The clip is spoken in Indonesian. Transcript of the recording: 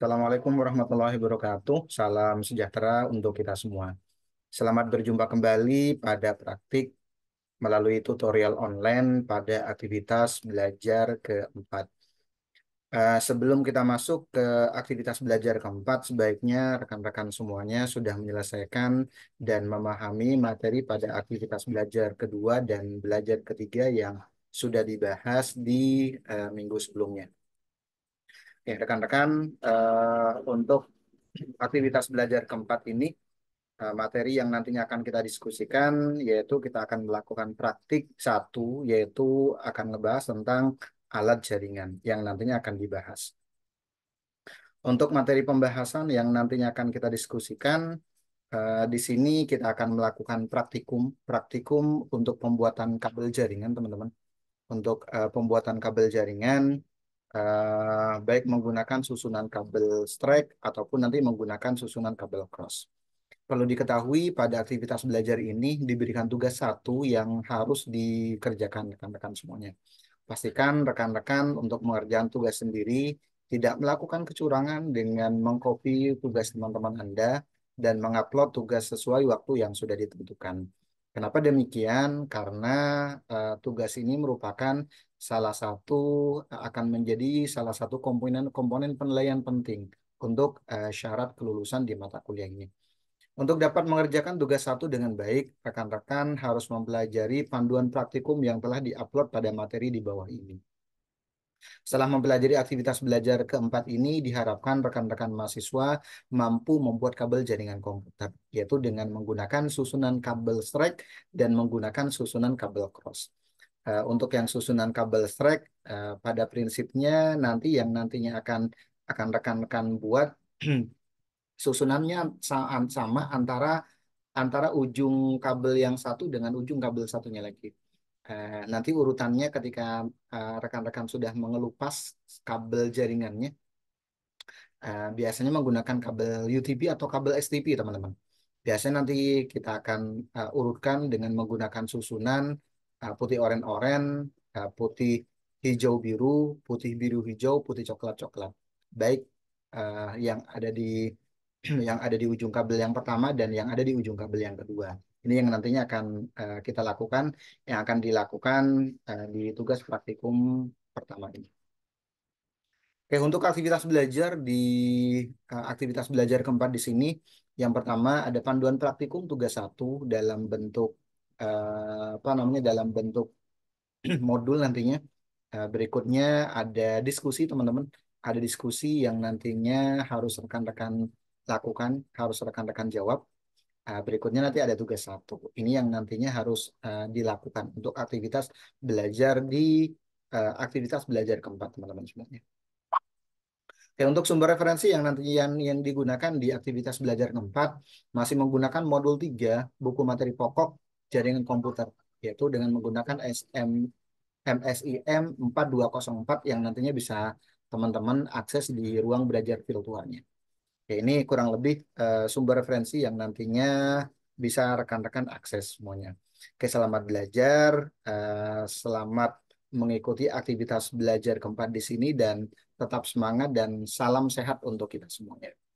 Assalamualaikum warahmatullahi wabarakatuh. Salam sejahtera untuk kita semua. Selamat berjumpa kembali pada praktik melalui tutorial online pada aktivitas belajar keempat. Eh, sebelum kita masuk ke aktivitas belajar keempat, sebaiknya rekan-rekan semuanya sudah menyelesaikan dan memahami materi pada aktivitas belajar kedua dan belajar ketiga yang sudah dibahas di eh, minggu sebelumnya. Ya rekan-rekan, uh, untuk aktivitas belajar keempat ini, uh, materi yang nantinya akan kita diskusikan, yaitu kita akan melakukan praktik satu, yaitu akan ngebahas tentang alat jaringan yang nantinya akan dibahas. Untuk materi pembahasan yang nantinya akan kita diskusikan, uh, di sini kita akan melakukan praktikum, praktikum untuk pembuatan kabel jaringan, teman-teman. Untuk uh, pembuatan kabel jaringan, eh, baik menggunakan susunan kabel strike ataupun nanti menggunakan susunan kabel cross. Perlu diketahui pada aktivitas belajar ini diberikan tugas satu yang harus dikerjakan rekan-rekan semuanya. Pastikan rekan-rekan untuk mengerjakan tugas sendiri tidak melakukan kecurangan dengan mengcopy tugas teman-teman Anda dan mengupload tugas sesuai waktu yang sudah ditentukan. Kenapa demikian? Karena uh, tugas ini merupakan salah satu eh, akan menjadi salah satu komponen komponen penilaian penting untuk eh, syarat kelulusan di mata kuliah ini. Untuk dapat mengerjakan tugas satu dengan baik, rekan-rekan harus mempelajari panduan praktikum yang telah diupload pada materi di bawah ini. Setelah mempelajari aktivitas belajar keempat ini, diharapkan rekan-rekan mahasiswa mampu membuat kabel jaringan komputer, yaitu dengan menggunakan susunan kabel strike dan menggunakan susunan kabel cross. Eh, untuk yang susunan kabel strek eh, pada prinsipnya nanti yang nantinya akan akan rekan-rekan buat susunannya sama antara antara ujung kabel yang satu dengan ujung kabel satunya lagi. Eh, nanti urutannya ketika rekan-rekan sudah mengelupas kabel jaringannya, biasanya menggunakan kabel UTP atau kabel STP, teman-teman. Biasanya nanti kita akan urutkan dengan menggunakan susunan Nah, putih oren-oren, nah, putih hijau biru, putih biru hijau, putih coklat coklat. Baik uh, yang ada di yang ada di ujung kabel yang pertama dan yang ada di ujung kabel yang kedua. Ini yang nantinya akan uh, kita lakukan, yang akan dilakukan uh, di tugas praktikum pertama ini. Oke, untuk aktivitas belajar di uh, aktivitas belajar keempat di sini, yang pertama ada panduan praktikum tugas satu dalam bentuk Eh, apa namanya dalam bentuk modul nantinya. Eh, berikutnya ada diskusi teman-teman, ada diskusi yang nantinya harus rekan-rekan lakukan, harus rekan-rekan jawab. Eh, berikutnya nanti ada tugas satu. Ini yang nantinya harus dilakukan untuk aktivitas belajar di aktivitas belajar keempat teman-teman semuanya. Ya, untuk sumber referensi yang nanti yang, yang digunakan di aktivitas belajar keempat masih menggunakan modul 3 buku materi pokok jaringan komputer yaitu dengan menggunakan SM MSIM 4204 yang nantinya bisa teman-teman akses di ruang belajar virtualnya. Oke, ini kurang lebih uh, sumber referensi yang nantinya bisa rekan-rekan akses semuanya. Oke, selamat belajar, uh, selamat mengikuti aktivitas belajar keempat di sini dan tetap semangat dan salam sehat untuk kita semuanya.